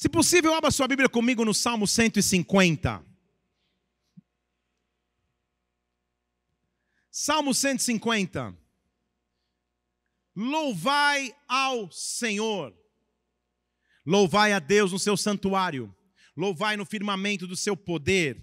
Se possível, abra sua Bíblia comigo no Salmo 150. Salmo 150. Louvai ao Senhor. Louvai a Deus no seu santuário. Louvai no firmamento do seu poder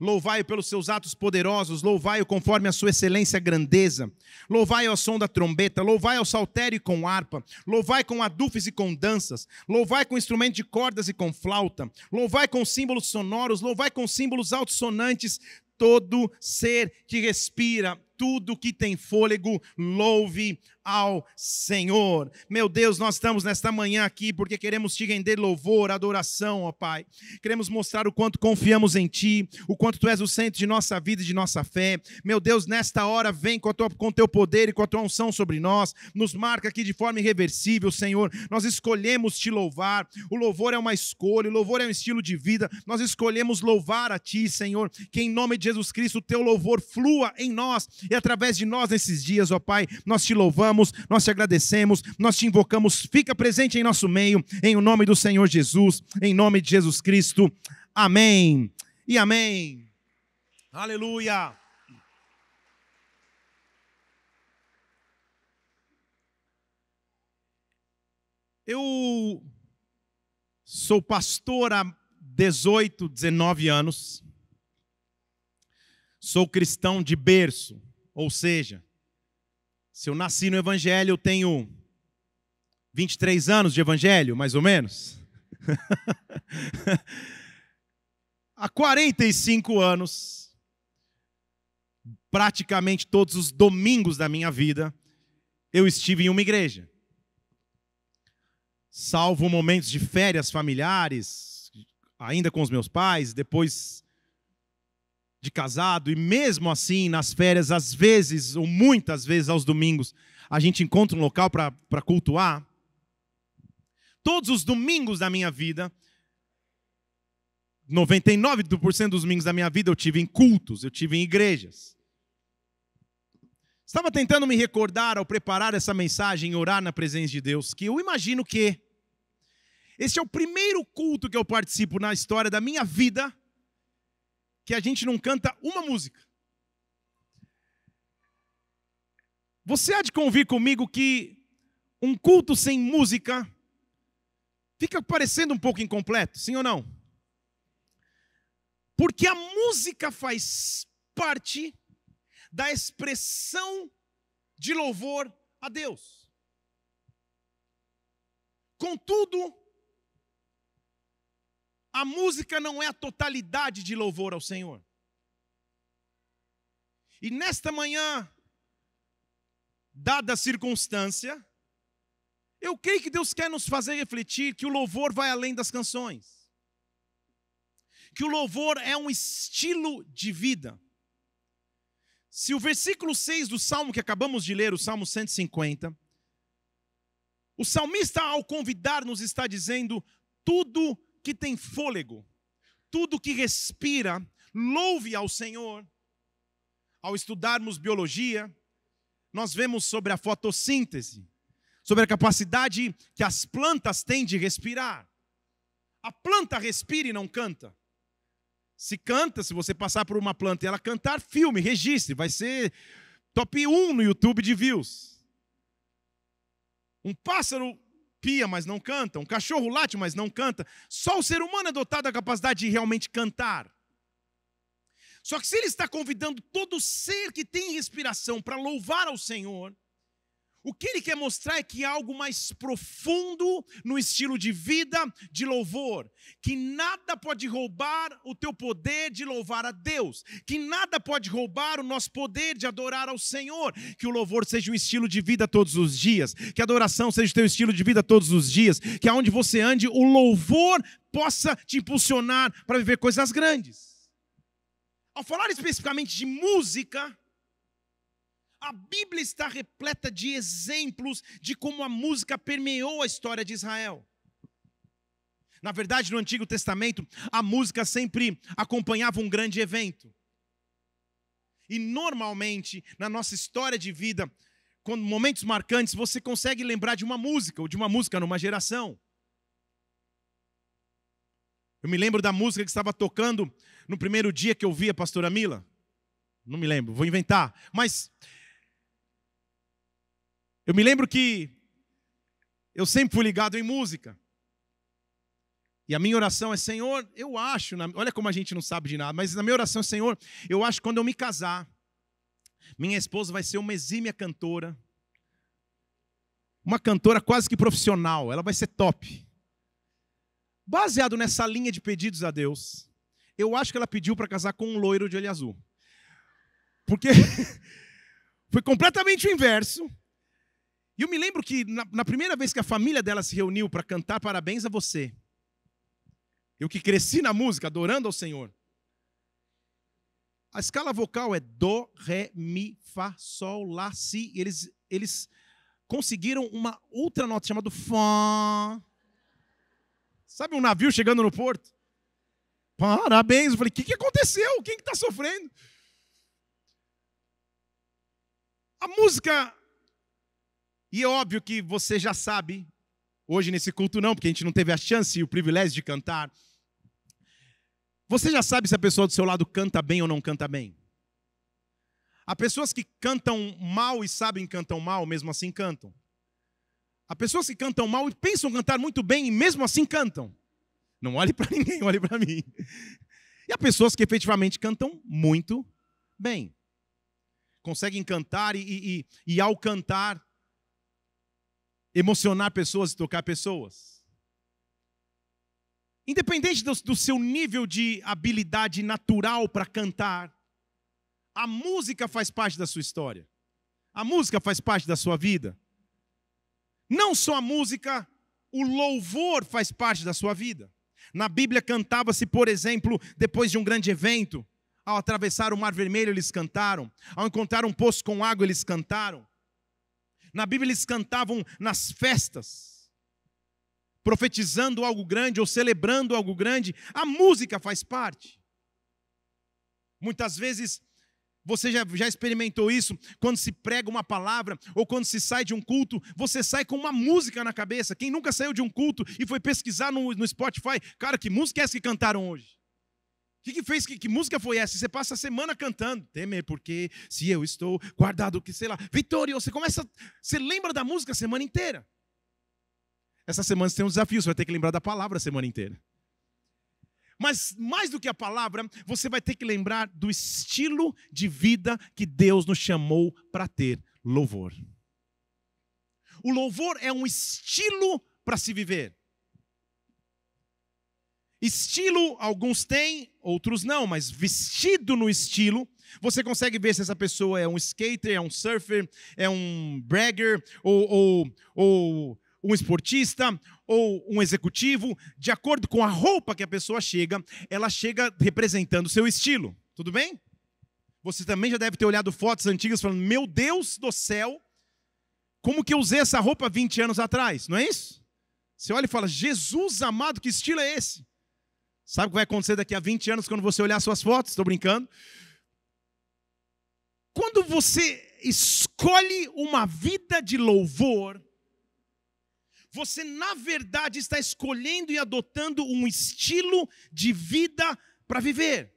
Louvai-o pelos seus atos poderosos, louvai-o conforme a sua excelência grandeza. Louvai ao som da trombeta, louvai ao saltério com harpa, louvai com adufes e com danças, louvai com instrumento de cordas e com flauta, louvai com símbolos sonoros, louvai com símbolos altissonantes todo ser que respira tudo que tem fôlego, louve ao Senhor. Meu Deus, nós estamos nesta manhã aqui porque queremos te render louvor, adoração, ó Pai. Queremos mostrar o quanto confiamos em Ti, o quanto Tu és o centro de nossa vida e de nossa fé. Meu Deus, nesta hora vem com, tua, com Teu poder e com a Tua unção sobre nós, nos marca aqui de forma irreversível, Senhor. Nós escolhemos Te louvar, o louvor é uma escolha, o louvor é um estilo de vida. Nós escolhemos louvar a Ti, Senhor, que em nome de Jesus Cristo o Teu louvor flua em nós e através de nós nesses dias, ó Pai, nós te louvamos, nós te agradecemos, nós te invocamos. Fica presente em nosso meio, em o nome do Senhor Jesus, em nome de Jesus Cristo. Amém e amém. Aleluia. Eu sou pastor há 18, 19 anos. Sou cristão de berço. Ou seja, se eu nasci no Evangelho, eu tenho 23 anos de Evangelho, mais ou menos. Há 45 anos, praticamente todos os domingos da minha vida, eu estive em uma igreja. Salvo momentos de férias familiares, ainda com os meus pais, depois de casado, e mesmo assim, nas férias, às vezes, ou muitas vezes aos domingos, a gente encontra um local para cultuar. Todos os domingos da minha vida, 99% dos domingos da minha vida eu tive em cultos, eu tive em igrejas. Estava tentando me recordar ao preparar essa mensagem e orar na presença de Deus, que eu imagino que esse é o primeiro culto que eu participo na história da minha vida que a gente não canta uma música. Você há de convir comigo que um culto sem música fica parecendo um pouco incompleto, sim ou não? Porque a música faz parte da expressão de louvor a Deus. Contudo, a música não é a totalidade de louvor ao Senhor. E nesta manhã, dada a circunstância, eu creio que Deus quer nos fazer refletir que o louvor vai além das canções. Que o louvor é um estilo de vida. Se o versículo 6 do salmo que acabamos de ler, o salmo 150, o salmista, ao convidar-nos, está dizendo: tudo que tem fôlego, tudo que respira, louve ao Senhor. Ao estudarmos biologia, nós vemos sobre a fotossíntese, sobre a capacidade que as plantas têm de respirar. A planta respira e não canta. Se canta, se você passar por uma planta e ela cantar, filme, registre, vai ser top 1 no YouTube de views. Um pássaro pia, mas não canta, um cachorro late, mas não canta. Só o ser humano é dotado da capacidade de realmente cantar. Só que se ele está convidando todo ser que tem respiração para louvar ao Senhor, o que ele quer mostrar é que há algo mais profundo no estilo de vida de louvor, que nada pode roubar o teu poder de louvar a Deus, que nada pode roubar o nosso poder de adorar ao Senhor, que o louvor seja um estilo de vida todos os dias, que a adoração seja o teu estilo de vida todos os dias, que aonde você ande o louvor possa te impulsionar para viver coisas grandes. Ao falar especificamente de música, a Bíblia está repleta de exemplos de como a música permeou a história de Israel. Na verdade, no Antigo Testamento, a música sempre acompanhava um grande evento. E normalmente, na nossa história de vida, quando momentos marcantes, você consegue lembrar de uma música ou de uma música numa geração. Eu me lembro da música que estava tocando no primeiro dia que eu vi a pastora Mila. Não me lembro, vou inventar. Mas eu me lembro que eu sempre fui ligado em música. E a minha oração é, Senhor, eu acho, olha como a gente não sabe de nada, mas na minha oração é, Senhor, eu acho que quando eu me casar, minha esposa vai ser uma exímia cantora, uma cantora quase que profissional, ela vai ser top. Baseado nessa linha de pedidos a Deus, eu acho que ela pediu para casar com um loiro de olho azul. Porque foi completamente o inverso e eu me lembro que na, na primeira vez que a família dela se reuniu para cantar parabéns a você, eu que cresci na música, adorando ao Senhor, a escala vocal é do, ré, mi, fá, sol, lá, si. E eles, eles conseguiram uma outra nota chamada fá. Sabe um navio chegando no porto? Parabéns. Eu falei, o que, que aconteceu? Quem que está sofrendo? A música e é óbvio que você já sabe, hoje nesse culto não, porque a gente não teve a chance e o privilégio de cantar. Você já sabe se a pessoa do seu lado canta bem ou não canta bem. Há pessoas que cantam mal e sabem que cantam mal, mesmo assim cantam. Há pessoas que cantam mal e pensam cantar muito bem e mesmo assim cantam. Não olhe para ninguém, olhe para mim. E há pessoas que efetivamente cantam muito bem. Conseguem cantar e, e, e, ao cantar emocionar pessoas e tocar pessoas. Independente do, do seu nível de habilidade natural para cantar, a música faz parte da sua história. A música faz parte da sua vida. Não só a música, o louvor faz parte da sua vida. Na Bíblia cantava-se, por exemplo, depois de um grande evento, ao atravessar o Mar Vermelho, eles cantaram. Ao encontrar um poço com água, eles cantaram. Na Bíblia eles cantavam nas festas, profetizando algo grande ou celebrando algo grande. A música faz parte. Muitas vezes você já, já experimentou isso? Quando se prega uma palavra ou quando se sai de um culto, você sai com uma música na cabeça. Quem nunca saiu de um culto e foi pesquisar no, no Spotify, cara, que música é essa que cantaram hoje? O que, que, fez? Que, que, música foi essa? Você passa a semana cantando. Temer, porque se eu estou guardado, que sei lá. Vitorioso. Você começa. Você lembra da música a semana inteira. Essa semana você tem um desafio. Você vai ter que lembrar da palavra a semana inteira. Mas mais do que a palavra, você vai ter que lembrar do estilo de vida que Deus nos chamou para ter: louvor. O louvor é um estilo para se viver. Estilo, alguns têm, outros não, mas vestido no estilo, você consegue ver se essa pessoa é um skater, é um surfer, é um bragger, ou, ou, ou um esportista, ou um executivo. De acordo com a roupa que a pessoa chega, ela chega representando o seu estilo. Tudo bem? Você também já deve ter olhado fotos antigas falando: Meu Deus do céu, como que eu usei essa roupa 20 anos atrás? Não é isso? Você olha e fala: Jesus amado, que estilo é esse? Sabe o que vai acontecer daqui a 20 anos quando você olhar suas fotos? Estou brincando. Quando você escolhe uma vida de louvor, você na verdade está escolhendo e adotando um estilo de vida para viver.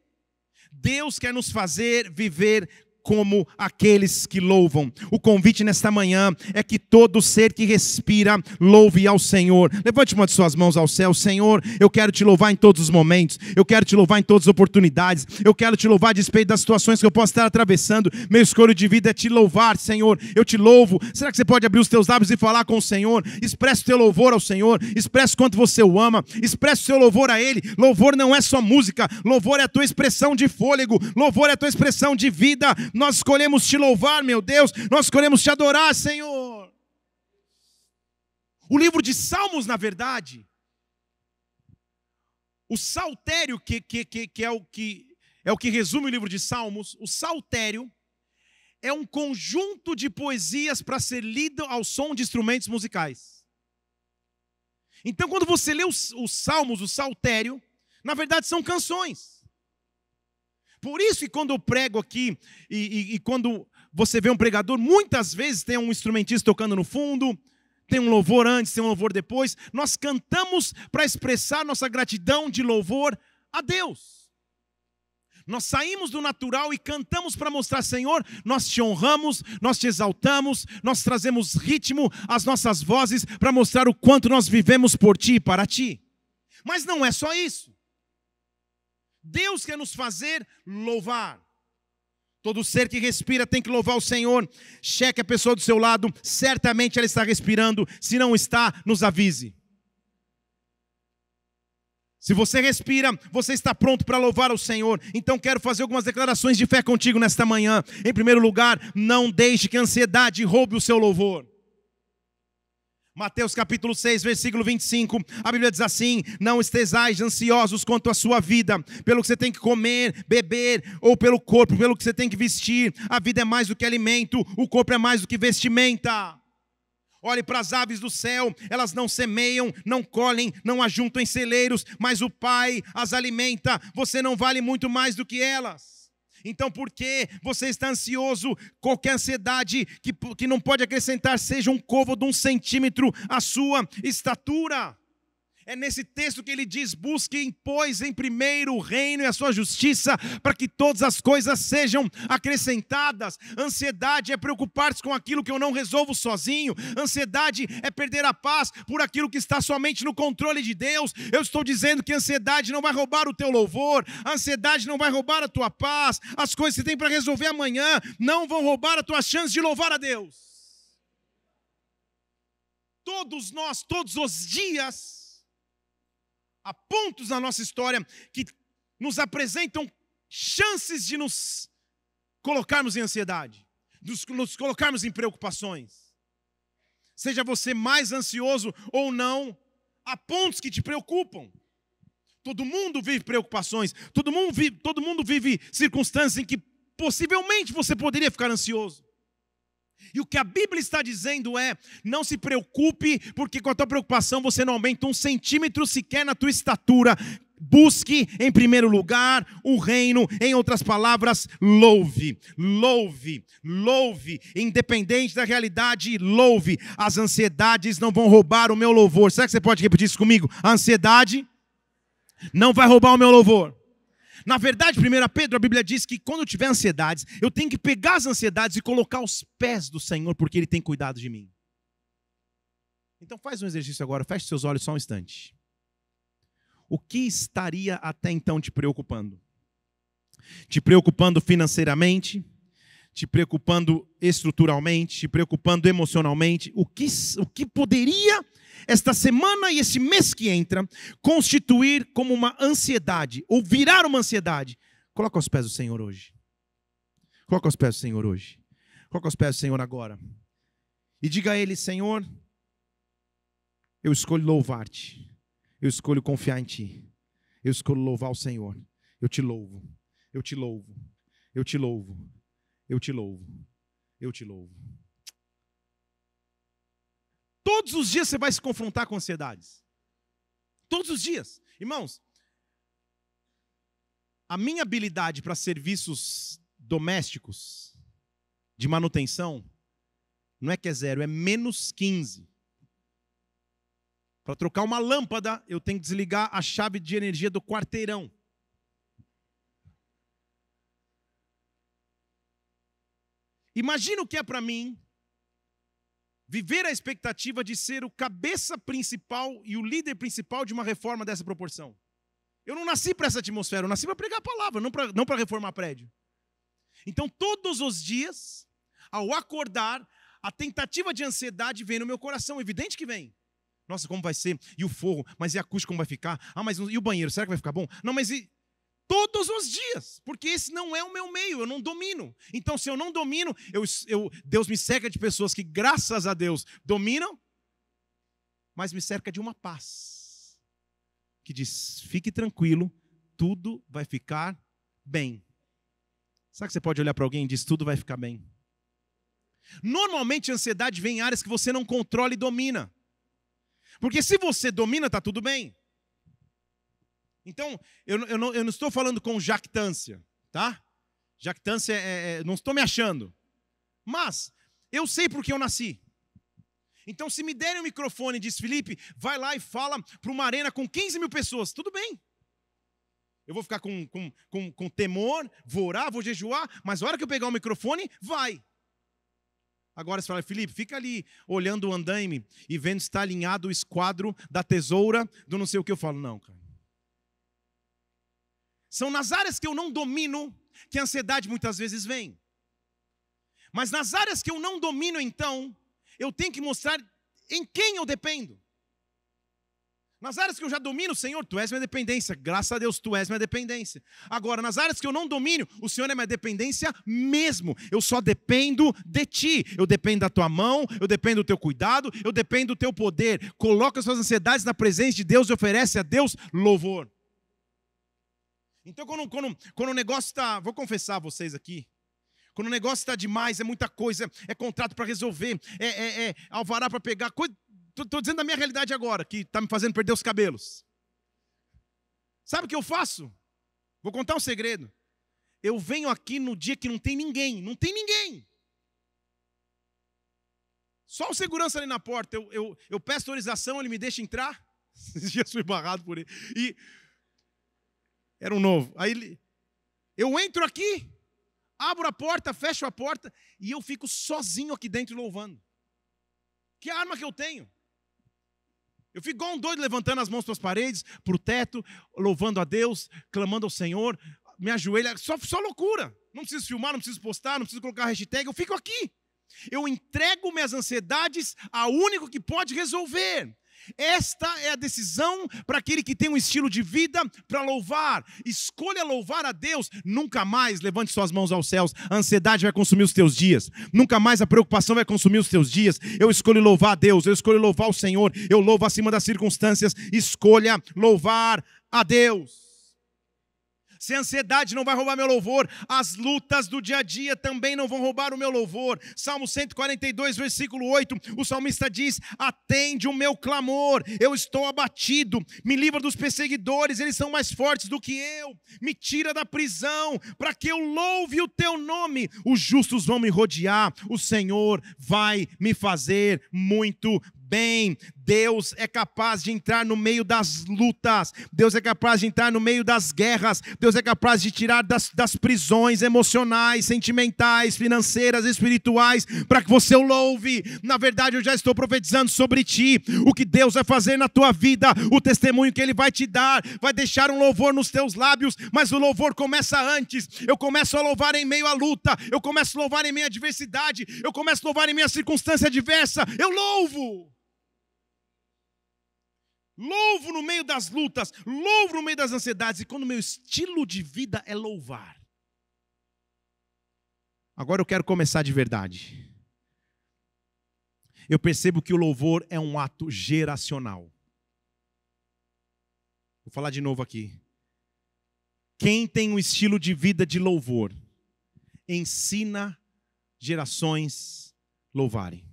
Deus quer nos fazer viver como aqueles que louvam. O convite nesta manhã é que todo ser que respira louve ao Senhor. Levante uma de suas mãos ao céu, Senhor, eu quero te louvar em todos os momentos, eu quero te louvar em todas as oportunidades, eu quero te louvar a despeito das situações que eu posso estar atravessando. Meu escolho de vida é te louvar, Senhor, eu te louvo. Será que você pode abrir os teus lábios e falar com o Senhor? Expressa o teu louvor ao Senhor, expressa quanto você o ama, expressa o seu louvor a Ele. Louvor não é só música, louvor é a tua expressão de fôlego, louvor é a tua expressão de vida nós escolhemos te louvar, meu Deus, nós escolhemos te adorar, Senhor. O livro de Salmos, na verdade, o saltério, que, que, que, que, é o que é o que resume o livro de Salmos, o saltério é um conjunto de poesias para ser lido ao som de instrumentos musicais. Então, quando você lê os, os Salmos, o saltério, na verdade são canções. Por isso que quando eu prego aqui e, e, e quando você vê um pregador, muitas vezes tem um instrumentista tocando no fundo, tem um louvor antes, tem um louvor depois. Nós cantamos para expressar nossa gratidão de louvor a Deus. Nós saímos do natural e cantamos para mostrar, Senhor, nós te honramos, nós te exaltamos, nós trazemos ritmo às nossas vozes para mostrar o quanto nós vivemos por ti e para ti. Mas não é só isso. Deus quer nos fazer louvar. Todo ser que respira tem que louvar o Senhor. Cheque a pessoa do seu lado, certamente ela está respirando. Se não está, nos avise. Se você respira, você está pronto para louvar o Senhor. Então quero fazer algumas declarações de fé contigo nesta manhã. Em primeiro lugar, não deixe que a ansiedade roube o seu louvor. Mateus capítulo 6, versículo 25, a Bíblia diz assim: Não estejais ansiosos quanto à sua vida, pelo que você tem que comer, beber, ou pelo corpo, pelo que você tem que vestir. A vida é mais do que alimento, o corpo é mais do que vestimenta. Olhe para as aves do céu, elas não semeiam, não colhem, não ajuntam em celeiros, mas o Pai as alimenta. Você não vale muito mais do que elas. Então, por que você está ansioso? Qualquer ansiedade que, que não pode acrescentar, seja um de um centímetro, à sua estatura. É nesse texto que ele diz: Busquem, pois, em primeiro o reino e a sua justiça, para que todas as coisas sejam acrescentadas. Ansiedade é preocupar-se com aquilo que eu não resolvo sozinho. Ansiedade é perder a paz por aquilo que está somente no controle de Deus. Eu estou dizendo que a ansiedade não vai roubar o teu louvor, a ansiedade não vai roubar a tua paz. As coisas que você tem para resolver amanhã não vão roubar a tua chance de louvar a Deus. Todos nós, todos os dias, há pontos na nossa história que nos apresentam chances de nos colocarmos em ansiedade, nos, nos colocarmos em preocupações. Seja você mais ansioso ou não, há pontos que te preocupam. Todo mundo vive preocupações, todo mundo vive, todo mundo vive circunstâncias em que possivelmente você poderia ficar ansioso. E o que a Bíblia está dizendo é: não se preocupe, porque com a tua preocupação você não aumenta um centímetro sequer na tua estatura. Busque em primeiro lugar o reino, em outras palavras, louve, louve, louve, independente da realidade, louve. As ansiedades não vão roubar o meu louvor. Será que você pode repetir isso comigo? A ansiedade não vai roubar o meu louvor. Na verdade, 1 Pedro, a Bíblia diz que quando eu tiver ansiedades, eu tenho que pegar as ansiedades e colocar aos pés do Senhor, porque Ele tem cuidado de mim. Então faz um exercício agora, feche seus olhos só um instante. O que estaria até então te preocupando? Te preocupando financeiramente? te preocupando estruturalmente, te preocupando emocionalmente, o que, o que poderia esta semana e esse mês que entra constituir como uma ansiedade, ou virar uma ansiedade. Coloca aos pés do Senhor hoje. Coloca aos pés do Senhor hoje. Coloca aos pés do Senhor agora. E diga a Ele, Senhor, eu escolho louvar-te. Eu escolho confiar em Ti. Eu escolho louvar o Senhor. Eu te louvo. Eu te louvo. Eu te louvo eu te louvo, eu te louvo. Todos os dias você vai se confrontar com ansiedades. Todos os dias. Irmãos, a minha habilidade para serviços domésticos, de manutenção, não é que é zero, é menos 15. Para trocar uma lâmpada, eu tenho que desligar a chave de energia do quarteirão. Imagina o que é para mim viver a expectativa de ser o cabeça principal e o líder principal de uma reforma dessa proporção. Eu não nasci para essa atmosfera, eu nasci para pregar a palavra, não para reformar prédio. Então, todos os dias, ao acordar, a tentativa de ansiedade vem no meu coração, evidente que vem. Nossa, como vai ser? E o forro? Mas e a acústica como vai ficar? Ah, mas e o banheiro? Será que vai ficar bom? Não, mas e todos os dias, porque esse não é o meu meio, eu não domino. Então, se eu não domino, eu, eu, Deus me cerca de pessoas que, graças a Deus, dominam, mas me cerca de uma paz que diz: fique tranquilo, tudo vai ficar bem. Sabe que você pode olhar para alguém e diz: tudo vai ficar bem? Normalmente a ansiedade vem em áreas que você não controla e domina. Porque se você domina, está tudo bem. Então, eu, eu, não, eu não estou falando com jactância, tá? Jactância é, é, é, não estou me achando. Mas eu sei por que eu nasci. Então, se me derem o um microfone diz, Felipe, vai lá e fala para uma arena com 15 mil pessoas, tudo bem. Eu vou ficar com, com, com, com temor, vou orar, vou jejuar, mas a hora que eu pegar o microfone, vai. Agora você fala, Felipe, fica ali olhando o andaime e vendo se está alinhado o esquadro da tesoura do não sei o que. Eu falo, não, cara. São nas áreas que eu não domino que a ansiedade muitas vezes vem. Mas nas áreas que eu não domino, então, eu tenho que mostrar em quem eu dependo. Nas áreas que eu já domino, Senhor, tu és minha dependência. Graças a Deus, tu és minha dependência. Agora, nas áreas que eu não domino, o Senhor é minha dependência mesmo. Eu só dependo de ti. Eu dependo da tua mão, eu dependo do teu cuidado, eu dependo do teu poder. Coloca as suas ansiedades na presença de Deus e oferece a Deus louvor. Então, quando, quando, quando o negócio está. Vou confessar a vocês aqui. Quando o negócio está demais, é muita coisa, é contrato para resolver, é, é, é alvará para pegar. Estou dizendo da minha realidade agora, que está me fazendo perder os cabelos. Sabe o que eu faço? Vou contar um segredo. Eu venho aqui no dia que não tem ninguém, não tem ninguém. Só o segurança ali na porta, eu, eu, eu peço autorização, ele me deixa entrar. Esses dias fui barrado por ele. E era um novo. Aí ele, eu entro aqui, abro a porta, fecho a porta e eu fico sozinho aqui dentro louvando. Que arma que eu tenho? Eu fico igual um doido levantando as mãos para as paredes, para o teto, louvando a Deus, clamando ao Senhor, me ajoelha, é só, só loucura. Não preciso filmar, não preciso postar, não preciso colocar hashtag, eu fico aqui. Eu entrego minhas ansiedades ao único que pode resolver. Esta é a decisão para aquele que tem um estilo de vida para louvar. Escolha louvar a Deus. Nunca mais levante suas mãos aos céus. A ansiedade vai consumir os teus dias. Nunca mais a preocupação vai consumir os teus dias. Eu escolho louvar a Deus. Eu escolho louvar o Senhor. Eu louvo acima das circunstâncias. Escolha louvar a Deus. Se a ansiedade não vai roubar meu louvor, as lutas do dia a dia também não vão roubar o meu louvor. Salmo 142, versículo 8, o salmista diz: Atende o meu clamor, eu estou abatido, me livra dos perseguidores, eles são mais fortes do que eu, me tira da prisão, para que eu louve o teu nome. Os justos vão me rodear, o Senhor vai me fazer muito bem. Deus é capaz de entrar no meio das lutas, Deus é capaz de entrar no meio das guerras, Deus é capaz de tirar das, das prisões emocionais, sentimentais, financeiras, espirituais, para que você o louve. Na verdade, eu já estou profetizando sobre ti o que Deus vai fazer na tua vida, o testemunho que Ele vai te dar, vai deixar um louvor nos teus lábios, mas o louvor começa antes. Eu começo a louvar em meio à luta, eu começo a louvar em meio à adversidade, eu começo a louvar em meio à circunstância adversa, eu louvo. Louvo no meio das lutas, louvo no meio das ansiedades, e quando meu estilo de vida é louvar. Agora eu quero começar de verdade. Eu percebo que o louvor é um ato geracional. Vou falar de novo aqui. Quem tem um estilo de vida de louvor, ensina gerações louvarem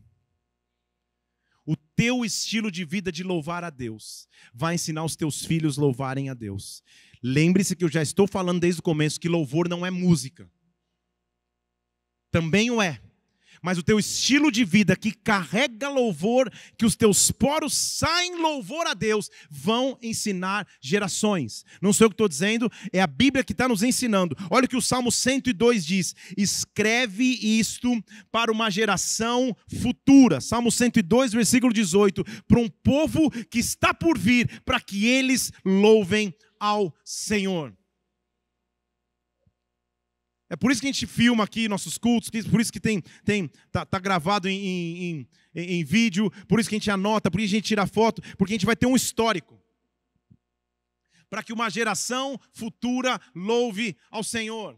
teu estilo de vida de louvar a Deus vai ensinar os teus filhos a louvarem a Deus. Lembre-se que eu já estou falando desde o começo que louvor não é música. Também o é, mas o teu estilo de vida que carrega louvor, que os teus poros saem louvor a Deus, vão ensinar gerações. Não sei o que estou dizendo, é a Bíblia que está nos ensinando. Olha o que o Salmo 102 diz: escreve isto para uma geração futura. Salmo 102, versículo 18: para um povo que está por vir, para que eles louvem ao Senhor. É por isso que a gente filma aqui nossos cultos, por isso que tem, tem tá, tá gravado em, em, em, em, vídeo, por isso que a gente anota, por isso que a gente tira foto, porque a gente vai ter um histórico. Para que uma geração futura louve ao Senhor.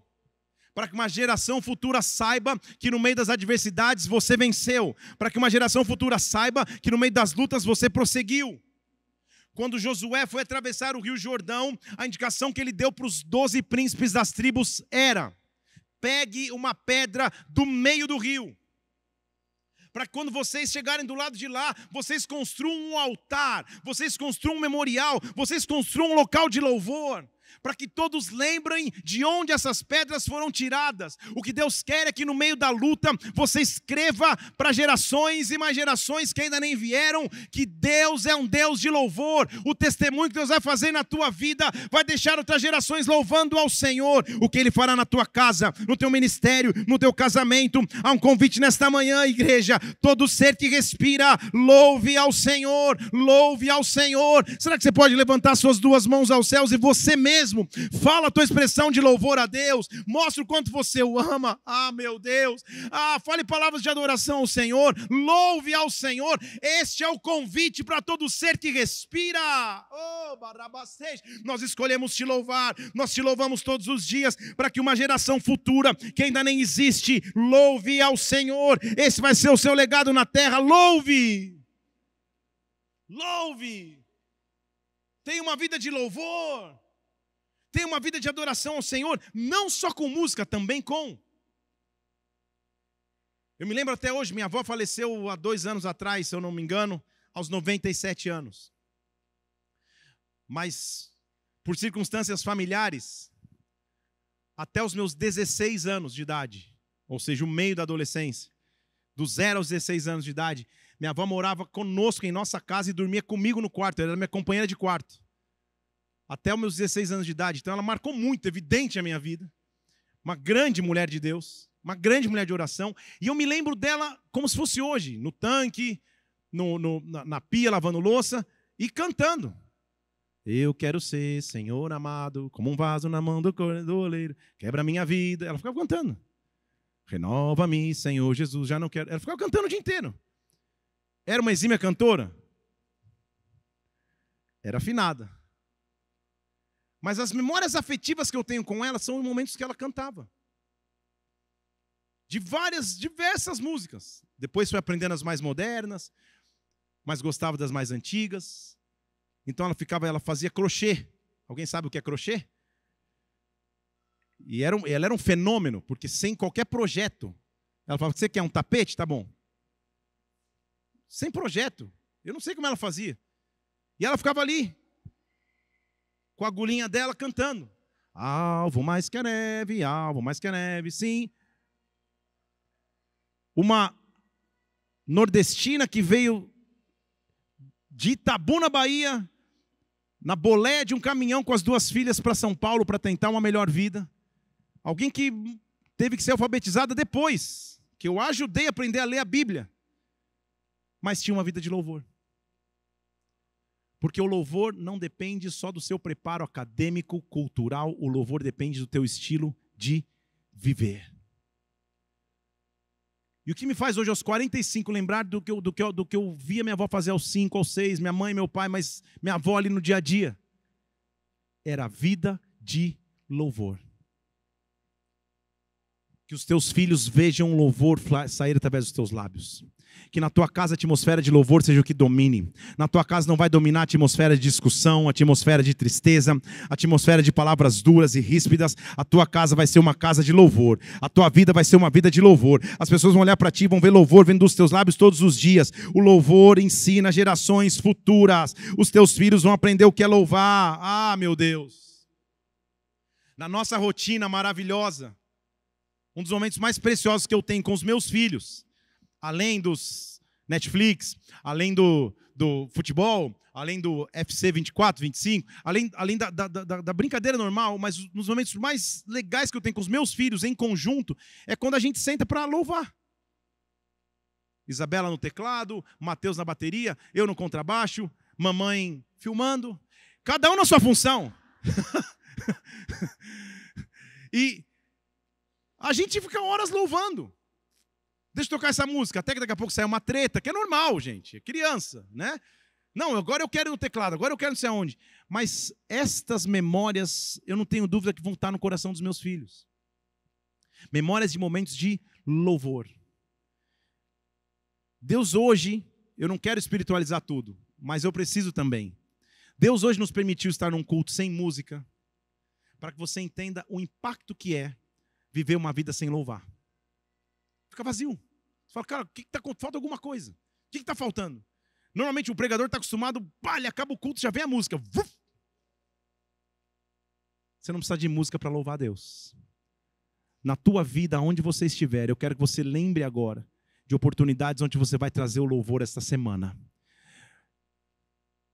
Para que uma geração futura saiba que no meio das adversidades você venceu. Para que uma geração futura saiba que no meio das lutas você prosseguiu quando Josué foi atravessar o rio Jordão, a indicação que ele deu para os doze príncipes das tribos era: pegue uma pedra do meio do rio. Para quando vocês chegarem do lado de lá, vocês construam um altar, vocês construam um memorial, vocês construam um local de louvor, para que todos lembrem de onde essas pedras foram tiradas. O que Deus quer é que no meio da luta você escreva para gerações e mais gerações que ainda nem vieram que Deus é um Deus de louvor. O testemunho que Deus vai fazer na tua vida vai deixar outras gerações louvando ao Senhor. O que ele fará na tua casa, no teu ministério, no teu casamento. Há um convite nesta manhã, igreja. Todo ser que respira, louve ao Senhor, louve ao Senhor. Será que você pode levantar suas duas mãos aos céus e você mesmo mesmo. Fala a tua expressão de louvor a Deus. Mostra o quanto você o ama. Ah, meu Deus. Ah, fale palavras de adoração ao Senhor. Louve ao Senhor. Este é o convite para todo ser que respira. Oh, Barabacês. Nós escolhemos te louvar. Nós te louvamos todos os dias para que uma geração futura que ainda nem existe louve ao Senhor. Esse vai ser o seu legado na terra. Louve. Louve. Tem uma vida de louvor. Tenha uma vida de adoração ao Senhor, não só com música, também com. Eu me lembro até hoje, minha avó faleceu há dois anos atrás, se eu não me engano, aos 97 anos. Mas, por circunstâncias familiares, até os meus 16 anos de idade, ou seja, o meio da adolescência, do zero aos 16 anos de idade, minha avó morava conosco em nossa casa e dormia comigo no quarto, ela era minha companheira de quarto até os meus 16 anos de idade. Então ela marcou muito, evidente a minha vida. Uma grande mulher de Deus, uma grande mulher de oração. E eu me lembro dela como se fosse hoje, no tanque, no, no, na, na pia, lavando louça e cantando. Eu quero ser, Senhor amado, como um vaso na mão do oleiro. Quebra minha vida. Ela ficava cantando. Renova-me, Senhor Jesus, já não quero. Ela ficava cantando o dia inteiro. Era uma exímia cantora? Era afinada. Mas as memórias afetivas que eu tenho com ela são os momentos que ela cantava. De várias, diversas músicas. Depois foi aprendendo as mais modernas, mas gostava das mais antigas. Então ela ficava, ela fazia crochê. Alguém sabe o que é crochê? E era um, ela era um fenômeno, porque sem qualquer projeto. Ela falava: Você quer um tapete? Tá bom. Sem projeto. Eu não sei como ela fazia. E ela ficava ali, com a agulhinha dela cantando. Alvo mais que a neve, alvo mais que a neve, sim. Uma nordestina que veio de Itabuna, Bahia, na boleia de um caminhão com as duas filhas para São Paulo para tentar uma melhor vida. Alguém que teve que ser alfabetizada depois, que eu ajudei a aprender a ler a Bíblia, mas tinha uma vida de louvor. Porque o louvor não depende só do seu preparo acadêmico, cultural, o louvor depende do teu estilo de viver. E o que me faz hoje aos 45 lembrar do que eu, do que eu, do que eu via minha avó fazer aos 5, aos 6, minha mãe, meu pai, mas minha avó ali no dia a dia? Era a vida de louvor. Que os teus filhos vejam louvor sair através dos teus lábios. Que na tua casa a atmosfera de louvor seja o que domine. Na tua casa não vai dominar a atmosfera de discussão, a atmosfera de tristeza, a atmosfera de palavras duras e ríspidas. A tua casa vai ser uma casa de louvor. A tua vida vai ser uma vida de louvor. As pessoas vão olhar para ti, vão ver louvor vindo dos teus lábios todos os dias. O louvor ensina gerações futuras. Os teus filhos vão aprender o que é louvar. Ah, meu Deus. Na nossa rotina maravilhosa, um dos momentos mais preciosos que eu tenho com os meus filhos além dos Netflix, além do, do futebol, além do FC 24, 25, além, além da, da, da, da, brincadeira normal, mas nos momentos mais legais que eu tenho com os meus filhos em conjunto, é quando a gente senta para louvar. Isabela no teclado, Matheus na bateria, eu no contrabaixo, mamãe filmando, cada um na sua função. e a gente fica horas louvando. Deixa eu tocar essa música, até que daqui a pouco sai uma treta, que é normal, gente, é criança, né? Não, agora eu quero no teclado, agora eu quero não sei aonde. Mas estas memórias, eu não tenho dúvida que vão estar no coração dos meus filhos. Memórias de momentos de louvor. Deus hoje, eu não quero espiritualizar tudo, mas eu preciso também. Deus hoje nos permitiu estar num culto sem música, para que você entenda o impacto que é viver uma vida sem louvar. Fica vazio. Você fala, cara, o que, que tá Falta alguma coisa. O que, está tá faltando? Normalmente o pregador está acostumado, pá, ele acaba o culto, já vem a música. Vuf! Você não precisa de música para louvar a Deus. Na tua vida, onde você estiver, eu quero que você lembre agora de oportunidades onde você vai trazer o louvor esta semana.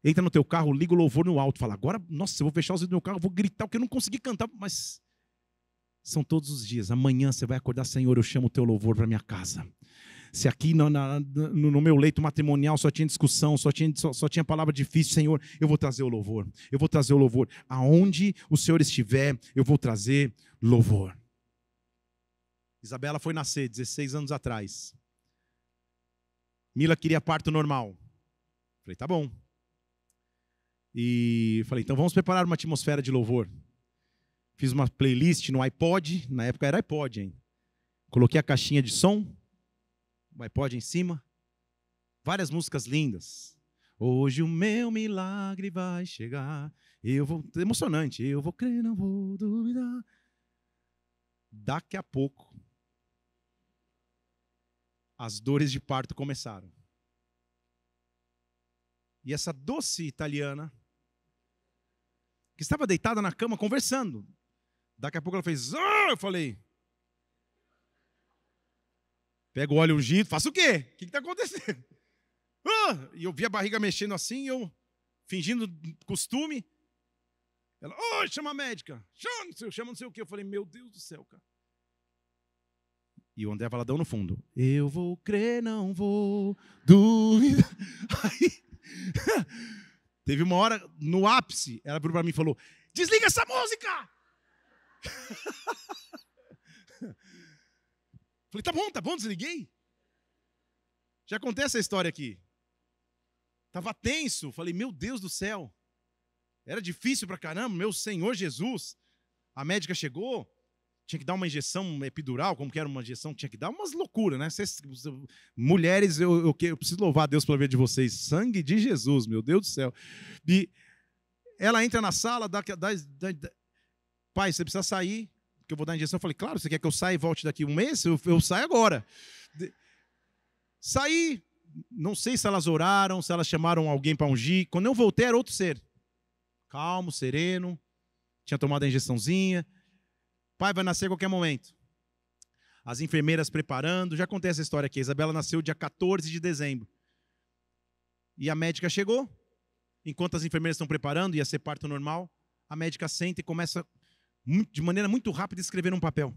Entra no teu carro, liga o louvor no alto, fala, agora, nossa, eu vou fechar os vidros do meu carro, vou gritar, porque eu não consegui cantar, mas são todos os dias. Amanhã você vai acordar, Senhor, eu chamo o teu louvor para minha casa. Se aqui no, na, no, meu leito matrimonial só tinha discussão, só tinha, só, só tinha palavra difícil, Senhor, eu vou trazer o louvor. Eu vou trazer o louvor. Aonde o Senhor estiver, eu vou trazer louvor. Isabela foi nascer 16 anos atrás. Mila queria parto normal. Falei, tá bom. E falei, então vamos preparar uma atmosfera de louvor. Fiz uma playlist no iPod, na época era iPod, hein? Coloquei a caixinha de som, o iPod em cima, várias músicas lindas. Hoje o meu milagre vai chegar. Eu vou. Emocionante. Eu vou crer, não vou duvidar. Daqui a pouco, as dores de parto começaram. E essa doce italiana, que estava deitada na cama conversando, Daqui a pouco ela fez, ah! eu falei. Pega o óleo ungido, faça o quê? O que está acontecendo? Ah! E eu vi a barriga mexendo assim, eu fingindo costume. Ela, oh, chama a médica, chama, chama não sei o quê. Eu falei, meu Deus do céu, cara. E o André Valadão no fundo. Eu vou crer, não vou duvidar. Aí, teve uma hora, no ápice, ela virou para mim e falou, desliga essa música! Falei, tá bom, tá bom, desliguei. Já contei essa história aqui. Tava tenso, falei, meu Deus do céu. Era difícil pra caramba, meu Senhor Jesus. A médica chegou, tinha que dar uma injeção epidural, como que era uma injeção tinha que dar, umas loucuras, né? mulheres, eu, eu, eu, preciso louvar a Deus pela vida de vocês. Sangue de Jesus, meu Deus do céu. E ela entra na sala, dá, dá, dá, pai, você precisa sair, que eu vou dar injeção. Eu falei, claro, você quer que eu saia e volte daqui um mês? Eu, eu saio agora. De... Saí, não sei se elas oraram, se elas chamaram alguém para ungir. Quando eu voltei, era outro ser. Calmo, sereno, tinha tomado a injeçãozinha. Pai, vai nascer a qualquer momento. As enfermeiras preparando. Já contei essa história aqui. A Isabela nasceu dia 14 de dezembro. E a médica chegou. Enquanto as enfermeiras estão preparando, ia ser parto normal, a médica senta e começa de maneira muito rápida, escrever um papel.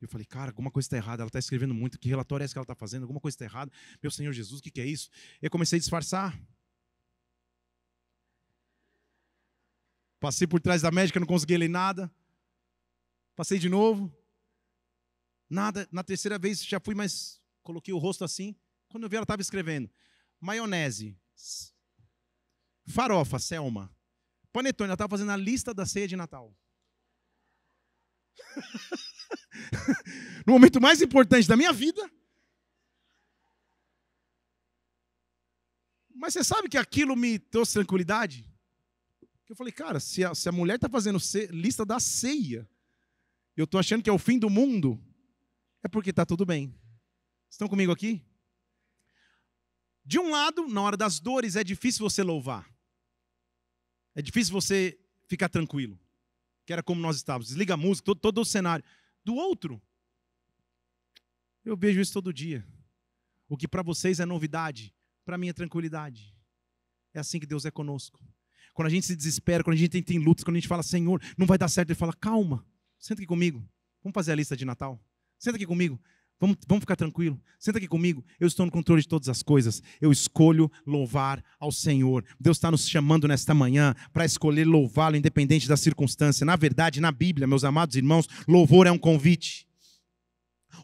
Eu falei, cara, alguma coisa está errada, ela está escrevendo muito, que relatório é esse que ela está fazendo, alguma coisa está errada, meu Senhor Jesus, o que, que é isso? Eu comecei a disfarçar. Passei por trás da médica, não consegui ler nada. Passei de novo. Nada. Na terceira vez já fui, mas coloquei o rosto assim. Quando eu vi, ela estava escrevendo: maionese, farofa, Selma, Panetone, ela estava fazendo a lista da ceia de Natal. no momento mais importante da minha vida. Mas você sabe que aquilo me trouxe tranquilidade? Eu falei, cara, se a, se a mulher está fazendo ce, lista da ceia, eu estou achando que é o fim do mundo, é porque está tudo bem. Estão comigo aqui? De um lado, na hora das dores, é difícil você louvar. É difícil você ficar tranquilo. Que era como nós estávamos. Desliga a música, todo, todo o cenário. Do outro, eu vejo isso todo dia. O que para vocês é novidade, para mim é tranquilidade. É assim que Deus é conosco. Quando a gente se desespera, quando a gente tem lutas, quando a gente fala, Senhor, não vai dar certo, Ele fala, calma, senta aqui comigo. Vamos fazer a lista de Natal. Senta aqui comigo. Vamos, vamos ficar tranquilo. Senta aqui comigo. Eu estou no controle de todas as coisas. Eu escolho louvar ao Senhor. Deus está nos chamando nesta manhã para escolher louvá-lo, independente da circunstância. Na verdade, na Bíblia, meus amados irmãos, louvor é um convite.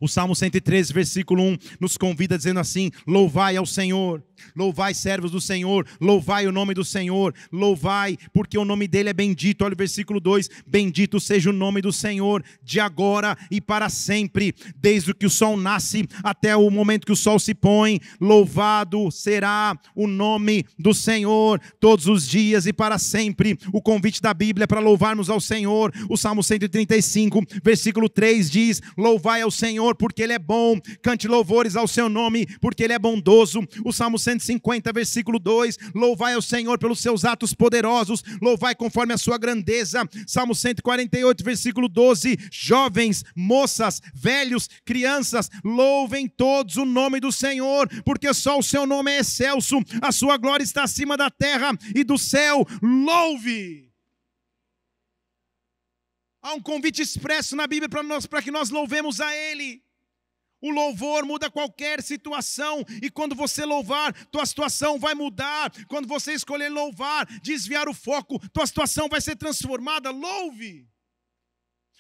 O Salmo 113, versículo 1, nos convida dizendo assim: Louvai ao Senhor, louvai servos do Senhor, louvai o nome do Senhor, louvai, porque o nome dele é bendito. Olha o versículo 2: Bendito seja o nome do Senhor, de agora e para sempre, desde que o sol nasce até o momento que o sol se põe. Louvado será o nome do Senhor, todos os dias e para sempre. O convite da Bíblia é para louvarmos ao Senhor. O Salmo 135, versículo 3 diz: Louvai ao Senhor Senhor, porque Ele é bom. Cante louvores ao seu nome, porque Ele é bondoso. O Salmo 150, versículo 2: Louvai ao Senhor pelos seus atos poderosos, louvai conforme a sua grandeza. Salmo 148, versículo 12: Jovens, moças, velhos, crianças, louvem todos o nome do Senhor, porque só o seu nome é excelso, a sua glória está acima da terra e do céu. Louve! Há um convite expresso na Bíblia para nós, para que nós louvemos a Ele. O louvor muda qualquer situação, e quando você louvar, tua situação vai mudar. Quando você escolher louvar, desviar o foco, tua situação vai ser transformada. Louve!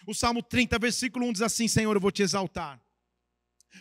O Salmo 30, versículo 1 diz assim: Senhor, eu vou te exaltar,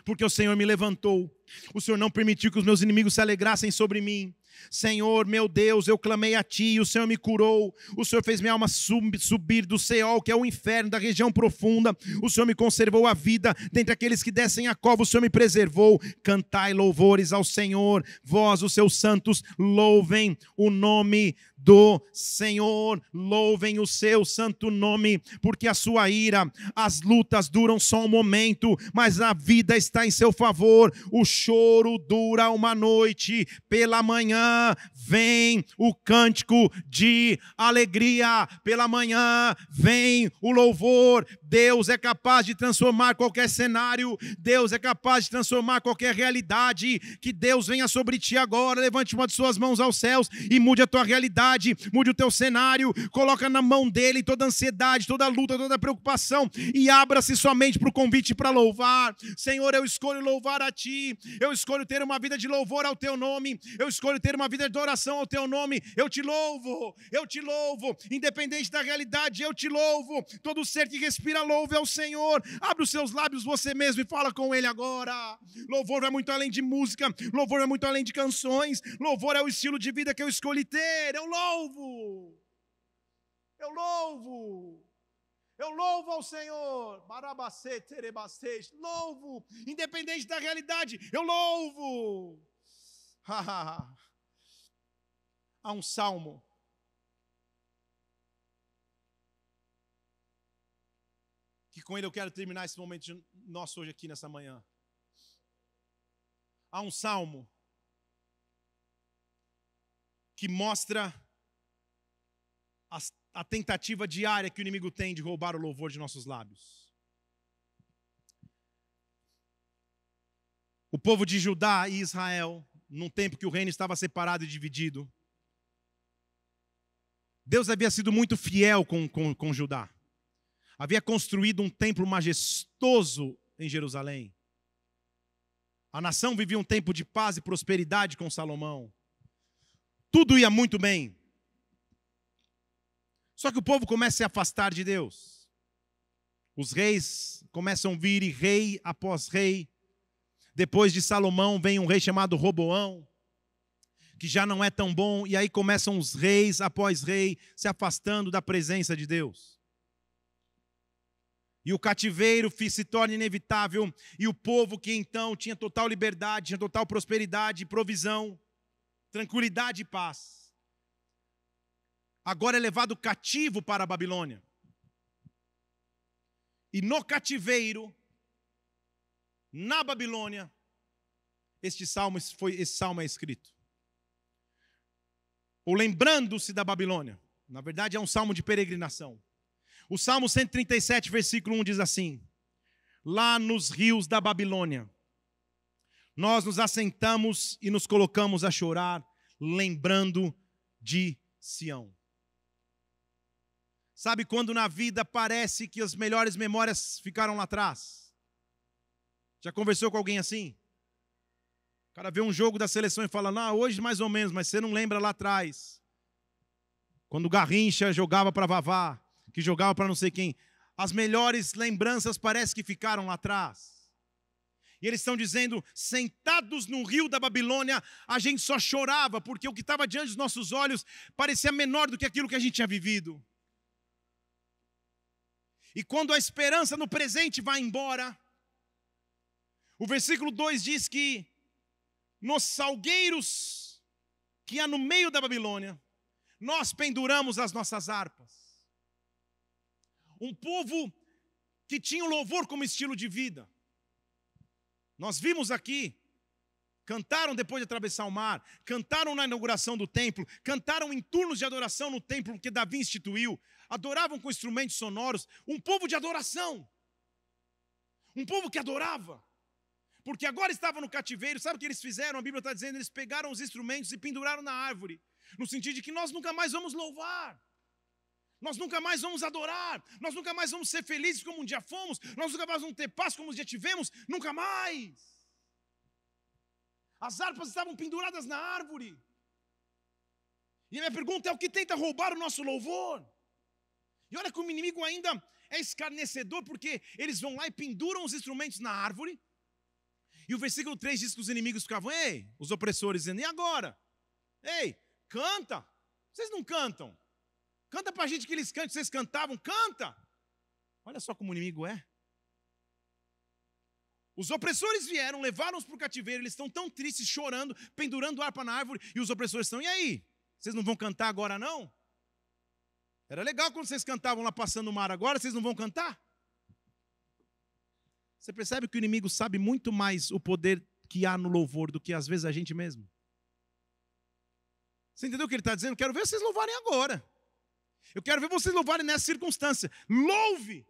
porque o Senhor me levantou. O Senhor não permitiu que os meus inimigos se alegrassem sobre mim. Senhor, meu Deus, eu clamei a ti, o Senhor me curou, o Senhor fez minha alma subir do Seol, que é o inferno, da região profunda, o Senhor me conservou a vida, dentre aqueles que descem a cova, o Senhor me preservou. Cantai louvores ao Senhor, vós, os seus santos, louvem o nome do Senhor. Louvem o seu santo nome, porque a sua ira, as lutas duram só um momento, mas a vida está em seu favor. O choro dura uma noite, pela manhã vem o cântico de alegria pela manhã, vem o louvor. Deus é capaz de transformar qualquer cenário, Deus é capaz de transformar qualquer realidade. Que Deus venha sobre ti agora, levante uma de suas mãos aos céus e mude a tua realidade, mude o teu cenário, coloca na mão dele toda ansiedade, toda luta, toda preocupação e abra-se somente para o convite para louvar. Senhor, eu escolho louvar a ti, eu escolho ter uma vida de louvor ao teu nome, eu escolho ter uma vida de adoração adoração ao teu nome. Eu te louvo, eu te louvo, independente da realidade, eu te louvo. Todo ser que respira, louve ao Senhor. Abre os seus lábios você mesmo e fala com Ele agora. Louvor vai é muito além de música, louvor vai é muito além de canções, louvor é o estilo de vida que eu escolhi ter. Eu louvo, eu louvo. Eu louvo ao Senhor. Barabacê, terebacês. Louvo. Independente da realidade, eu louvo a um salmo. Que com ele eu quero terminar esse momento nosso hoje aqui nessa manhã. Há um salmo que mostra a, a tentativa diária que o inimigo tem de roubar o louvor de nossos lábios. O povo de Judá e Israel, num tempo que o reino estava separado e dividido, Deus havia sido muito fiel com, com, com Judá. Havia construído um templo majestoso em Jerusalém. A nação vivia um tempo de paz e prosperidade com Salomão. Tudo ia muito bem. Só que o povo começa a se afastar de Deus. Os reis começam a vir rei após rei. Depois de Salomão vem um rei chamado Roboão que já não é tão bom, e aí começam os reis após rei se afastando da presença de Deus. E o cativeiro se torna inevitável, e o povo que então tinha total liberdade, tinha total prosperidade, provisão, tranquilidade e paz, agora é levado cativo para a Babilônia. E no cativeiro, na Babilônia, este salmo, foi, esse salmo é escrito ou lembrando-se da Babilônia. Na verdade, é um salmo de peregrinação. O Salmo 137, versículo 1 diz assim: Lá nos rios da Babilônia, nós nos assentamos e nos colocamos a chorar, lembrando de Sião. Sabe quando na vida parece que as melhores memórias ficaram lá atrás? Já conversou com alguém assim? cara vê um jogo da seleção e fala, não, hoje mais ou menos, mas você não lembra lá atrás. Quando Garrincha jogava para Vavá, que jogava para não sei quem. As melhores lembranças parece que ficaram lá atrás. E eles estão dizendo: sentados no rio da Babilônia, a gente só chorava, porque o que estava diante dos nossos olhos parecia menor do que aquilo que a gente tinha vivido. E quando a esperança no presente vai embora, o versículo 2 diz que nos salgueiros que há no meio da Babilônia, nós penduramos as nossas harpas. Um povo que tinha o louvor como estilo de vida. Nós vimos aqui, cantaram depois de atravessar o mar, cantaram na inauguração do templo, cantaram em turnos de adoração no templo que Davi instituiu, adoravam com instrumentos sonoros, um povo de adoração. Um povo que adorava porque agora estavam no cativeiro, sabe o que eles fizeram? A Bíblia está dizendo: eles pegaram os instrumentos e penduraram na árvore, no sentido de que nós nunca mais vamos louvar. Nós nunca mais vamos adorar, nós nunca mais vamos ser felizes como um dia fomos, nós nunca mais vamos ter paz como um dia tivemos, nunca mais. As harpas estavam penduradas na árvore. E a minha pergunta é: o que tenta roubar o nosso louvor? E olha que o inimigo ainda é escarnecedor, porque eles vão lá e penduram os instrumentos na árvore, e o versículo 3 diz que os inimigos ficavam, ei, os opressores dizendo, e agora? Ei, canta. Vocês não cantam. Canta para a gente que eles cantam. Vocês cantavam, canta. Olha só como o inimigo é. Os opressores vieram, levaram-os para o cativeiro, eles estão tão tristes, chorando, pendurando harpa na árvore, e os opressores estão, e aí? Vocês não vão cantar agora, não? Era legal quando vocês cantavam lá passando o mar agora, vocês não vão cantar? Você percebe que o inimigo sabe muito mais o poder que há no louvor do que às vezes a gente mesmo? Você entendeu o que ele está dizendo? Quero ver vocês louvarem agora. Eu quero ver vocês louvarem nessa circunstância. Louve!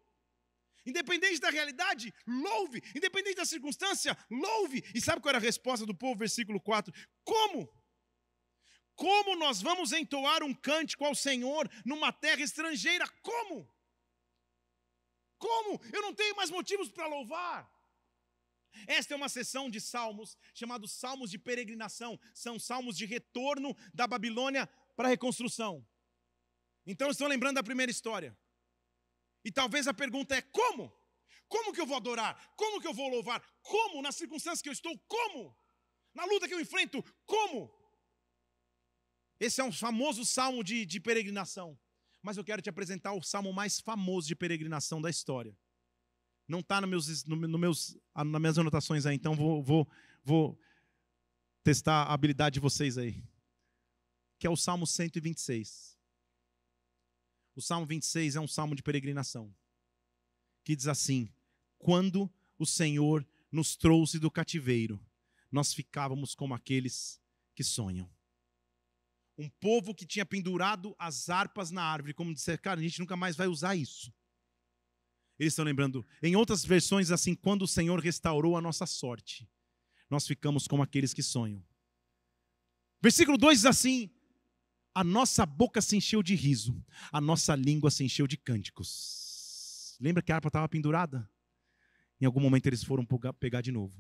Independente da realidade, louve. Independente da circunstância, louve. E sabe qual era a resposta do povo, versículo 4? Como? Como nós vamos entoar um cântico ao Senhor numa terra estrangeira? Como? Como? Eu não tenho mais motivos para louvar. Esta é uma sessão de salmos, chamados salmos de peregrinação, são salmos de retorno da Babilônia para a reconstrução. Então estão lembrando da primeira história. E talvez a pergunta é: como? Como que eu vou adorar? Como que eu vou louvar? Como? Nas circunstâncias que eu estou, como? Na luta que eu enfrento, como? Esse é um famoso salmo de, de peregrinação. Mas eu quero te apresentar o salmo mais famoso de peregrinação da história. Não está no meus, no, no meus, ah, nas minhas anotações aí, então vou, vou, vou testar a habilidade de vocês aí. Que é o Salmo 126. O Salmo 26 é um salmo de peregrinação. Que diz assim: Quando o Senhor nos trouxe do cativeiro, nós ficávamos como aqueles que sonham. Um povo que tinha pendurado as harpas na árvore, como disseram, cara, a gente nunca mais vai usar isso. Eles estão lembrando. Em outras versões, assim, quando o Senhor restaurou a nossa sorte, nós ficamos como aqueles que sonham. Versículo 2 diz assim: A nossa boca se encheu de riso, a nossa língua se encheu de cânticos. Lembra que a harpa estava pendurada? Em algum momento eles foram pegar de novo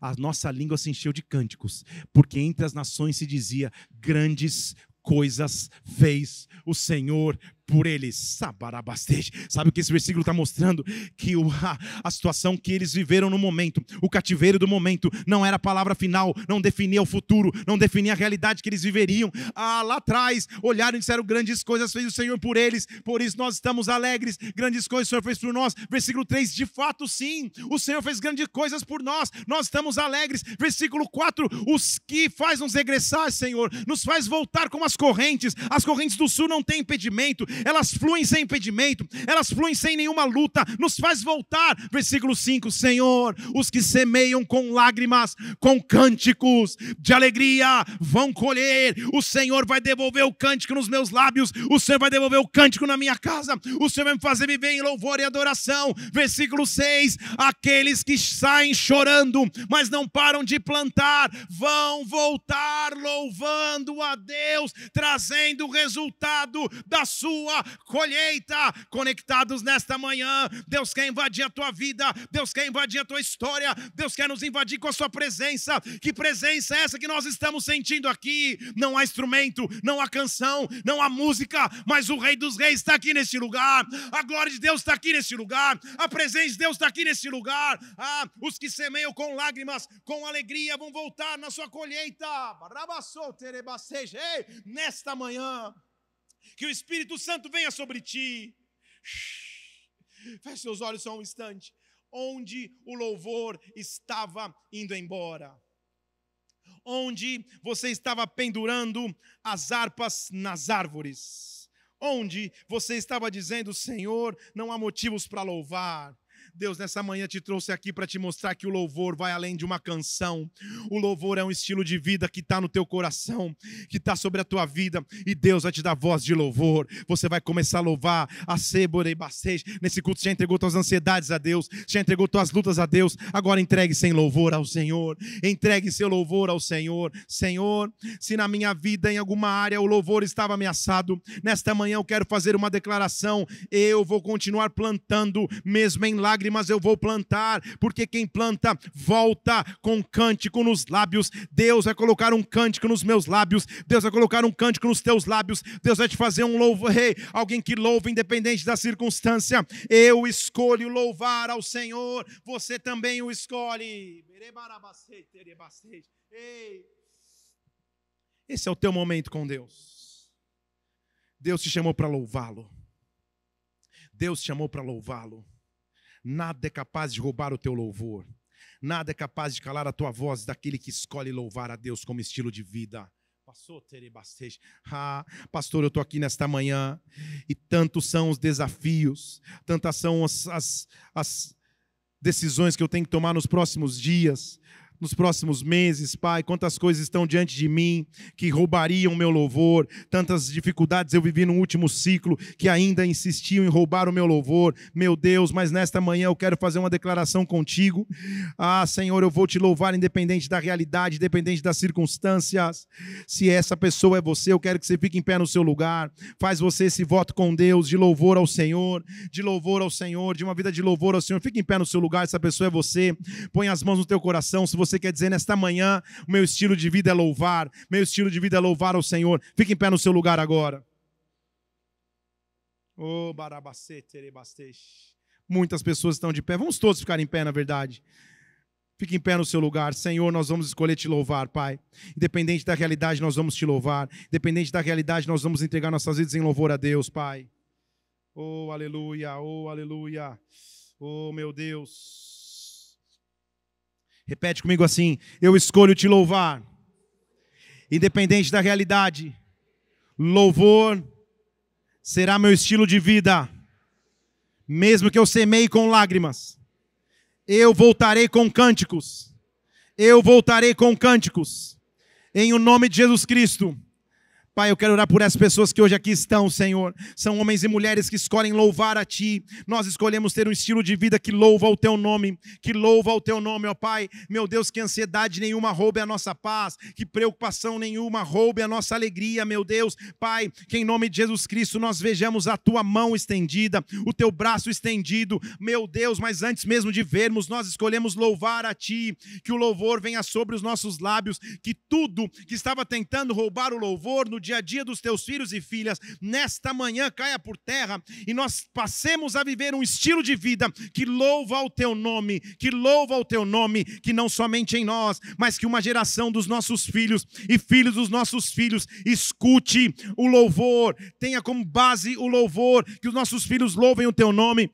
a nossa língua se encheu de cânticos, porque entre as nações se dizia: grandes coisas fez o Senhor por eles. bastante. Sabe o que esse versículo está mostrando? Que o, a, a, situação que eles viveram no momento, o cativeiro do momento, não era a palavra final, não definia o futuro, não definia a realidade que eles viveriam. Ah, lá atrás, olharam e disseram: grandes coisas fez o Senhor por eles, por isso nós estamos alegres, grandes coisas o Senhor fez por nós. Versículo 3: de fato, sim, o Senhor fez grandes coisas por nós, nós estamos alegres. Versículo 4: os que faz nos regressar, Senhor, nos faz voltar como as correntes, as correntes do sul não têm impedimento, elas fluem sem impedimento, elas fluem sem nenhuma luta, nos faz voltar. Versículo 5: Senhor, os que semeiam com lágrimas, com cânticos de alegria, vão colher. O Senhor vai devolver o cântico nos meus lábios, o Senhor vai devolver o cântico na minha casa, o Senhor vai me fazer viver em louvor e adoração. Versículo 6: Aqueles que saem chorando, mas não param de plantar, vão voltar louvando a Deus, trazendo o resultado da sua sua colheita. Conectados nesta manhã, Deus quer invadir a tua vida, Deus quer invadir a tua história, Deus quer nos invadir com a sua presença. Que presença é essa que nós estamos sentindo aqui? Não há instrumento, não há canção, não há música, mas o Rei dos Reis está aqui neste lugar, a glória de Deus está aqui neste lugar, a presença de Deus está aqui neste lugar. Ah, os que semeiam com lágrimas, com alegria, vão voltar na sua colheita. Ei, nesta manhã que o Espírito Santo venha sobre ti. Feche seus olhos só um instante. Onde o louvor estava indo embora. Onde você estava pendurando as harpas nas árvores. Onde você estava dizendo, Senhor, não há motivos para louvar Deus, nessa manhã te trouxe aqui para te mostrar que o louvor vai além de uma canção. O louvor é um estilo de vida que está no teu coração, que está sobre a tua vida, e Deus vai te dar voz de louvor. Você vai começar a louvar a Sebora e Bacês. Nesse culto você já entregou tuas ansiedades a Deus, já entregou tuas lutas a Deus. Agora entregue sem -se louvor ao Senhor. Entregue seu louvor ao Senhor. Senhor, se na minha vida, em alguma área, o louvor estava ameaçado, nesta manhã eu quero fazer uma declaração. Eu vou continuar plantando, mesmo em lágrimas lágrimas eu vou plantar, porque quem planta volta com cântico nos lábios. Deus vai colocar um cântico nos meus lábios, Deus vai colocar um cântico nos teus lábios, Deus vai te fazer um louvo rei, alguém que louva independente da circunstância. Eu escolho louvar ao Senhor, você também o escolhe. Esse é o teu momento com Deus. Deus te chamou para louvá-lo. Deus te chamou para louvá-lo. Nada é capaz de roubar o teu louvor. Nada é capaz de calar a tua voz daquele que escolhe louvar a Deus como estilo de vida. Passou ah, Pastor, eu estou aqui nesta manhã e tantos são os desafios, tantas são as, as, as decisões que eu tenho que tomar nos próximos dias, nos próximos meses, Pai, quantas coisas estão diante de mim que roubariam meu louvor, tantas dificuldades eu vivi no último ciclo que ainda insistiam em roubar o meu louvor, meu Deus, mas nesta manhã eu quero fazer uma declaração contigo. Ah, Senhor, eu vou te louvar independente da realidade, independente das circunstâncias. Se essa pessoa é você, eu quero que você fique em pé no seu lugar. Faz você esse voto com Deus de louvor ao Senhor, de louvor ao Senhor, de uma vida de louvor ao Senhor. Fique em pé no seu lugar, essa pessoa é você. Põe as mãos no teu coração, se você você quer dizer nesta manhã, o meu estilo de vida é louvar, meu estilo de vida é louvar ao Senhor. Fique em pé no seu lugar agora. Oh, Muitas pessoas estão de pé. Vamos todos ficar em pé, na verdade. Fique em pé no seu lugar. Senhor, nós vamos escolher te louvar, Pai. Independente da realidade, nós vamos te louvar. Independente da realidade, nós vamos entregar nossas vidas em louvor a Deus, Pai. Oh, aleluia, oh, aleluia. Oh, meu Deus. Repete comigo assim: Eu escolho te louvar, independente da realidade. Louvor será meu estilo de vida, mesmo que eu semeie com lágrimas. Eu voltarei com cânticos. Eu voltarei com cânticos. Em o nome de Jesus Cristo. Pai, eu quero orar por essas pessoas que hoje aqui estão, Senhor. São homens e mulheres que escolhem louvar a Ti. Nós escolhemos ter um estilo de vida que louva o Teu nome, que louva o Teu nome, ó Pai. Meu Deus, que ansiedade nenhuma roube a nossa paz, que preocupação nenhuma roube a nossa alegria, meu Deus. Pai, que em nome de Jesus Cristo nós vejamos a Tua mão estendida, o Teu braço estendido, meu Deus. Mas antes mesmo de vermos, nós escolhemos louvar a Ti. Que o louvor venha sobre os nossos lábios, que tudo que estava tentando roubar o louvor no dia a dia dos teus filhos e filhas, nesta manhã caia por terra e nós passemos a viver um estilo de vida que louva o teu nome, que louva o teu nome, que não somente em nós, mas que uma geração dos nossos filhos e filhos dos nossos filhos escute o louvor, tenha como base o louvor, que os nossos filhos louvem o teu nome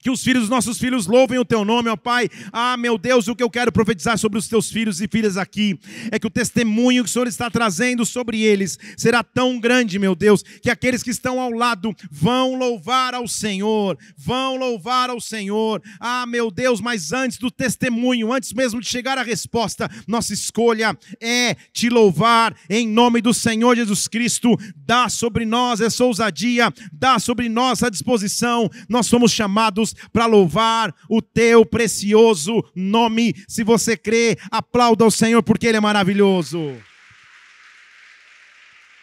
que os filhos dos nossos filhos louvem o teu nome, ó Pai. Ah, meu Deus, o que eu quero profetizar sobre os teus filhos e filhas aqui é que o testemunho que o Senhor está trazendo sobre eles será tão grande, meu Deus, que aqueles que estão ao lado vão louvar ao Senhor, vão louvar ao Senhor. Ah, meu Deus, mas antes do testemunho, antes mesmo de chegar a resposta, nossa escolha é te louvar em nome do Senhor Jesus Cristo. Dá sobre nós essa ousadia, dá sobre nós a disposição. Nós somos chamados Jesus, para louvar o teu precioso nome. Se você crê, aplauda o Senhor, porque Ele é maravilhoso.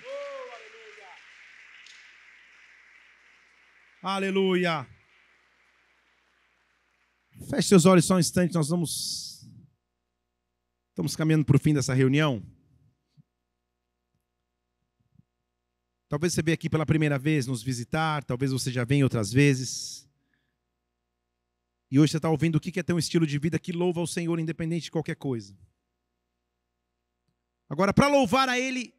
Oh, aleluia. aleluia. Feche seus olhos só um instante, nós vamos. Estamos caminhando para o fim dessa reunião. Talvez você veja aqui pela primeira vez nos visitar, talvez você já venha outras vezes. E hoje você está ouvindo o que é ter um estilo de vida que louva ao Senhor, independente de qualquer coisa. Agora, para louvar a Ele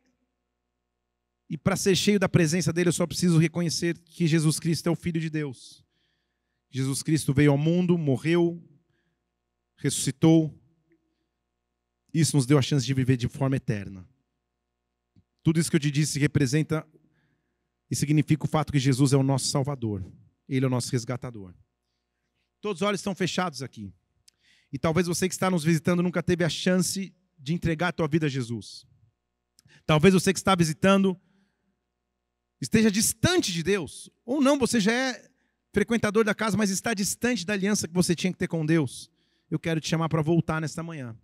e para ser cheio da presença dEle, eu só preciso reconhecer que Jesus Cristo é o Filho de Deus. Jesus Cristo veio ao mundo, morreu, ressuscitou. Isso nos deu a chance de viver de forma eterna. Tudo isso que eu te disse representa e significa o fato que Jesus é o nosso Salvador. Ele é o nosso resgatador. Todos os olhos estão fechados aqui. E talvez você que está nos visitando nunca teve a chance de entregar a tua vida a Jesus. Talvez você que está visitando esteja distante de Deus, ou não, você já é frequentador da casa, mas está distante da aliança que você tinha que ter com Deus. Eu quero te chamar para voltar nesta manhã.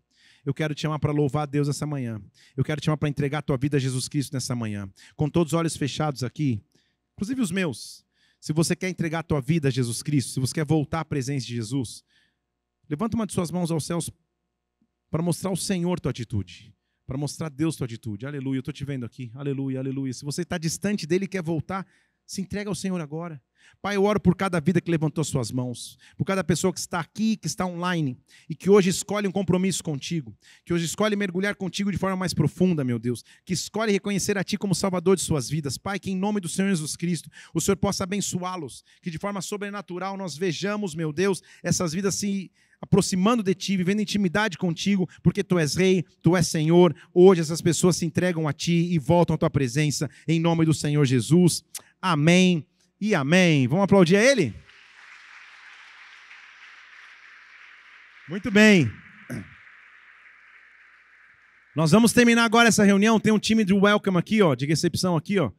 Eu quero te chamar para louvar a Deus nessa manhã. Eu quero te chamar para entregar a tua vida a Jesus Cristo nessa manhã. Com todos os olhos fechados aqui, inclusive os meus. Se você quer entregar a tua vida a Jesus Cristo, se você quer voltar à presença de Jesus, levanta uma de suas mãos aos céus para mostrar ao Senhor tua atitude, para mostrar a Deus tua atitude. Aleluia, eu estou te vendo aqui. Aleluia, aleluia. Se você está distante dele e quer voltar, se entrega ao Senhor agora. Pai, eu oro por cada vida que levantou suas mãos, por cada pessoa que está aqui, que está online e que hoje escolhe um compromisso contigo, que hoje escolhe mergulhar contigo de forma mais profunda, meu Deus, que escolhe reconhecer a Ti como Salvador de suas vidas. Pai, que em nome do Senhor Jesus Cristo, o Senhor possa abençoá-los, que de forma sobrenatural nós vejamos, meu Deus, essas vidas se aproximando de ti, vivendo intimidade contigo, porque tu és rei, tu és Senhor. Hoje essas pessoas se entregam a ti e voltam à tua presença, em nome do Senhor Jesus. Amém e amém. Vamos aplaudir a Ele? Muito bem. Nós vamos terminar agora essa reunião. Tem um time de welcome aqui, ó, de recepção aqui, ó.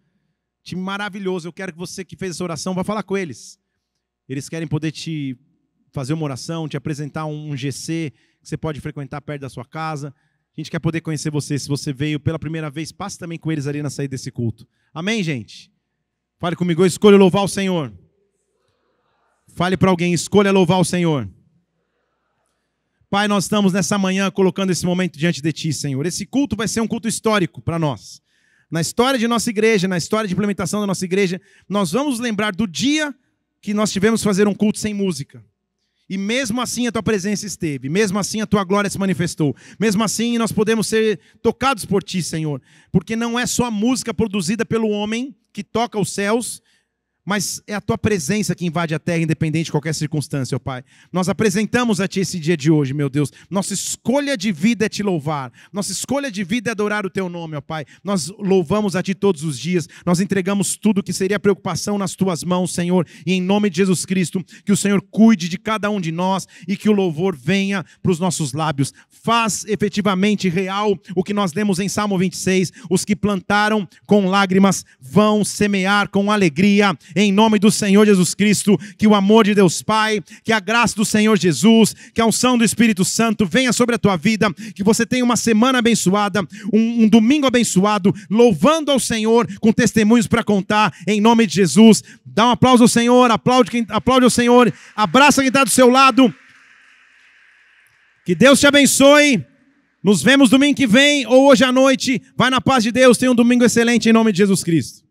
Time maravilhoso. Eu quero que você que fez essa oração vá falar com eles. Eles querem poder te fazer uma oração, te apresentar um GC que você pode frequentar perto da sua casa. A gente quer poder conhecer você. Se você veio pela primeira vez, passe também com eles ali na saída desse culto. Amém, gente? Fale comigo, eu escolho louvar o Senhor. Fale para alguém, escolha louvar o Senhor. Pai, nós estamos nessa manhã colocando esse momento diante de Ti, Senhor. Esse culto vai ser um culto histórico para nós. Na história de nossa igreja, na história de implementação da nossa igreja, nós vamos lembrar do dia que nós tivemos fazer um culto sem música. E mesmo assim a tua presença esteve, mesmo assim a tua glória se manifestou, mesmo assim nós podemos ser tocados por ti, Senhor, porque não é só a música produzida pelo homem que toca os céus mas é a tua presença que invade a terra, independente de qualquer circunstância, ó Pai. Nós apresentamos a Ti esse dia de hoje, meu Deus. Nossa escolha de vida é te louvar, nossa escolha de vida é adorar o Teu nome, ó Pai. Nós louvamos a Ti todos os dias, nós entregamos tudo que seria preocupação nas Tuas mãos, Senhor, e em nome de Jesus Cristo, que o Senhor cuide de cada um de nós e que o louvor venha para os nossos lábios. Faz efetivamente real o que nós lemos em Salmo 26: os que plantaram com lágrimas vão semear com alegria em nome do Senhor Jesus Cristo, que o amor de Deus Pai, que a graça do Senhor Jesus, que a unção do Espírito Santo venha sobre a tua vida, que você tenha uma semana abençoada, um, um domingo abençoado, louvando ao Senhor com testemunhos para contar, em nome de Jesus. Dá um aplauso ao Senhor, aplaude, quem, aplaude ao Senhor, abraça quem está do seu lado. Que Deus te abençoe. Nos vemos domingo que vem ou hoje à noite. Vai na paz de Deus. Tenha um domingo excelente em nome de Jesus Cristo.